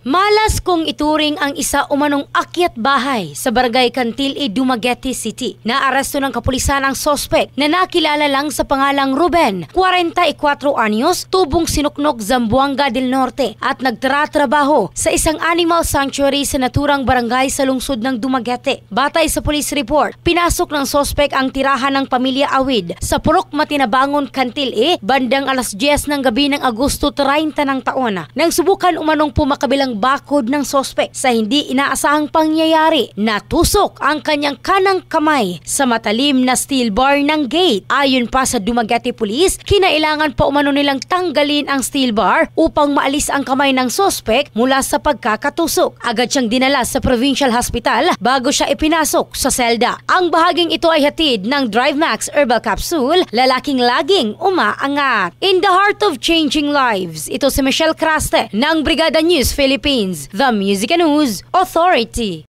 Malas kong ituring ang isa umanong akyat bahay sa Barangay Kantil e Dumaguete City. Naaresto ng kapulisan ang sospek na nakilala lang sa pangalang Ruben, 44 e anyos, tubong sinuknok Zamboanga del Norte at nagtratrabaho sa isang animal sanctuary sa naturang barangay sa lungsod ng Dumaguete. Batay sa police report, pinasok ng sospek ang tirahan ng pamilya Awid sa Purok Matinabangon Kantil e bandang alas 10 ng gabi ng Agosto 30 ng taon nang subukan umanong pumakabilang ang bakod ng sospek sa hindi inaasahang pangyayari. Natusok ang kanyang kanang kamay sa matalim na steel bar ng gate. Ayon pa sa Dumaguete Police, kinailangan pa umano nilang tanggalin ang steel bar upang maalis ang kamay ng sospek mula sa pagkakatusok. Agad siyang dinala sa provincial hospital bago siya ipinasok sa selda. Ang bahaging ito ay hatid ng DriveMax Herbal Capsule, lalaking laging umaangat. In the heart of changing lives, ito si Michelle Craste ng Brigada News Philippines. Philippines, the Music and News Authority.